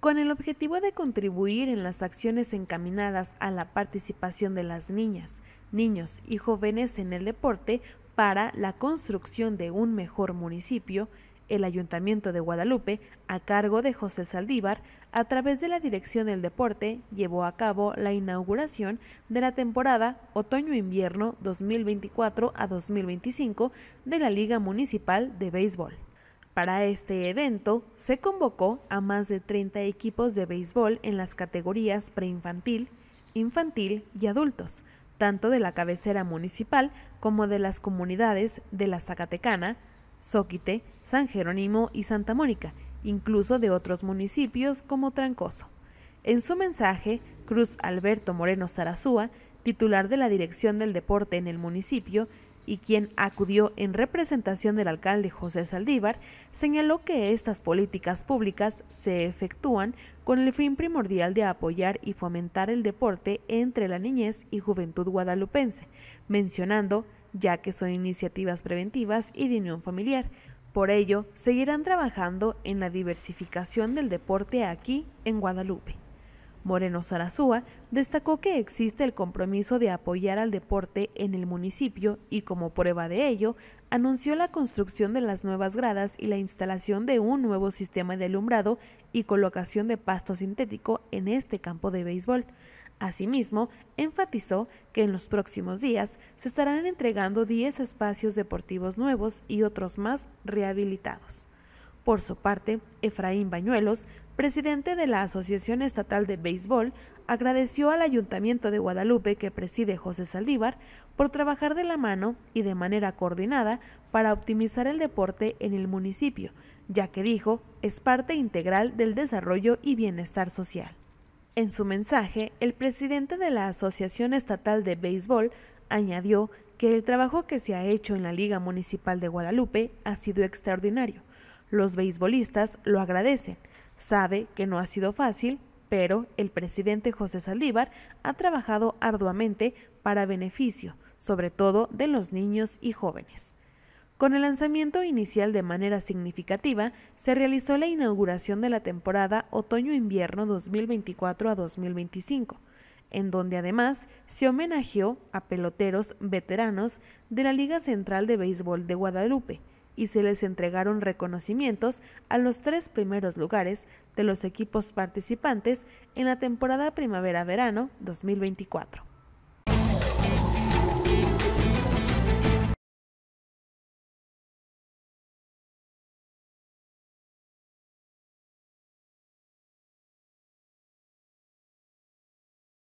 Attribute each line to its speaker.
Speaker 1: con el objetivo de contribuir en las acciones encaminadas a la participación de las niñas, niños y jóvenes en el deporte para la construcción de un mejor municipio, el Ayuntamiento de Guadalupe, a cargo de José Saldívar, a través de la Dirección del Deporte, llevó a cabo la inauguración de la temporada otoño-invierno 2024 a 2025 de la Liga Municipal de Béisbol. Para este evento se convocó a más de 30 equipos de béisbol en las categorías preinfantil, infantil y adultos, tanto de la cabecera municipal como de las comunidades de la Zacatecana, Zóquite, San Jerónimo y Santa Mónica, incluso de otros municipios como Trancoso. En su mensaje, Cruz Alberto Moreno Sarazúa, titular de la Dirección del Deporte en el municipio, y quien acudió en representación del alcalde José Saldívar, señaló que estas políticas públicas se efectúan con el fin primordial de apoyar y fomentar el deporte entre la niñez y juventud guadalupense, mencionando ya que son iniciativas preventivas y de unión familiar. Por ello, seguirán trabajando en la diversificación del deporte aquí en Guadalupe. Moreno Sarazúa destacó que existe el compromiso de apoyar al deporte en el municipio y como prueba de ello, anunció la construcción de las nuevas gradas y la instalación de un nuevo sistema de alumbrado y colocación de pasto sintético en este campo de béisbol. Asimismo, enfatizó que en los próximos días se estarán entregando 10 espacios deportivos nuevos y otros más rehabilitados. Por su parte, Efraín Bañuelos presidente de la Asociación Estatal de Béisbol, agradeció al Ayuntamiento de Guadalupe que preside José Saldívar por trabajar de la mano y de manera coordinada para optimizar el deporte en el municipio, ya que dijo es parte integral del desarrollo y bienestar social. En su mensaje, el presidente de la Asociación Estatal de Béisbol añadió que el trabajo que se ha hecho en la Liga Municipal de Guadalupe ha sido extraordinario. Los beisbolistas lo agradecen, Sabe que no ha sido fácil, pero el presidente José Saldívar ha trabajado arduamente para beneficio, sobre todo de los niños y jóvenes. Con el lanzamiento inicial de manera significativa, se realizó la inauguración de la temporada otoño-invierno 2024 a 2025, en donde además se homenajeó a peloteros veteranos de la Liga Central de Béisbol de Guadalupe, y se les entregaron reconocimientos a los tres primeros lugares de los equipos participantes en la temporada primavera-verano 2024.